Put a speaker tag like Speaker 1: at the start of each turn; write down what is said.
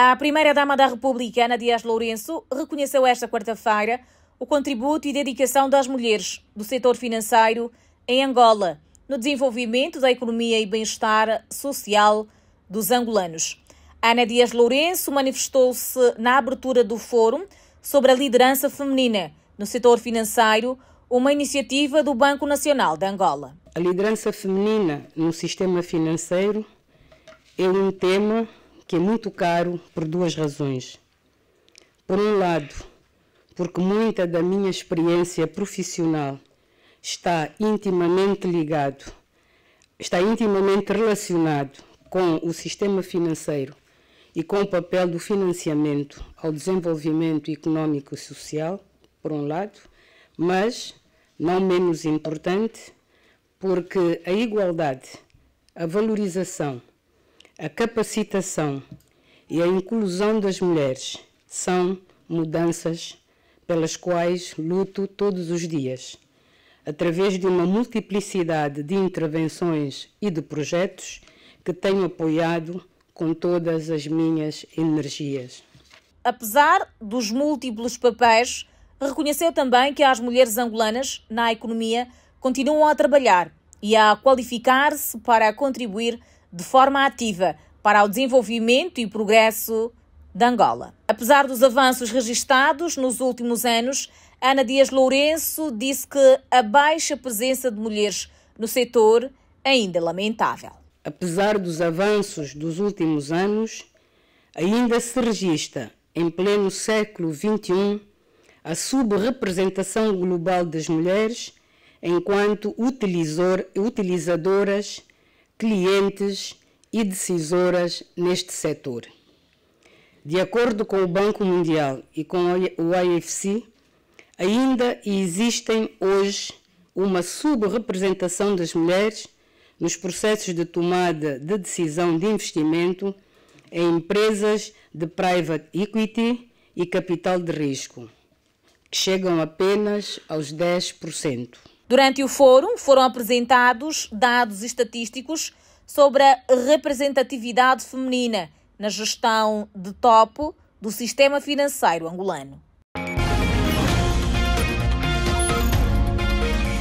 Speaker 1: A primeira-dama da República, Ana Dias Lourenço, reconheceu esta quarta-feira o contributo e dedicação das mulheres do setor financeiro em Angola no desenvolvimento da economia e bem-estar social dos angolanos. Ana Dias Lourenço manifestou-se na abertura do Fórum sobre a liderança feminina no setor financeiro, uma iniciativa do Banco Nacional de Angola.
Speaker 2: A liderança feminina no sistema financeiro é um tema que é muito caro por duas razões. Por um lado, porque muita da minha experiência profissional está intimamente ligado, está intimamente relacionado com o sistema financeiro e com o papel do financiamento ao desenvolvimento económico e social, por um lado, mas não menos importante, porque a igualdade, a valorização a capacitação e a inclusão das mulheres são mudanças pelas quais luto todos os dias, através de uma multiplicidade de intervenções e de projetos que tenho apoiado com todas as minhas energias.
Speaker 1: Apesar dos múltiplos papéis, reconheceu também que as mulheres angolanas na economia continuam a trabalhar e a qualificar-se para contribuir de forma ativa para o desenvolvimento e progresso de Angola. Apesar dos avanços registados nos últimos anos, Ana Dias Lourenço disse que a baixa presença de mulheres no setor é ainda é lamentável.
Speaker 2: Apesar dos avanços dos últimos anos, ainda se registra, em pleno século XXI, a subrepresentação global das mulheres enquanto utilizadoras clientes e decisoras neste setor. De acordo com o Banco Mundial e com o IFC, ainda existem hoje uma subrepresentação das mulheres nos processos de tomada de decisão de investimento em empresas de private equity e capital de risco, que chegam apenas aos 10%.
Speaker 1: Durante o fórum foram apresentados dados estatísticos sobre a representatividade feminina na gestão de topo do sistema financeiro angolano.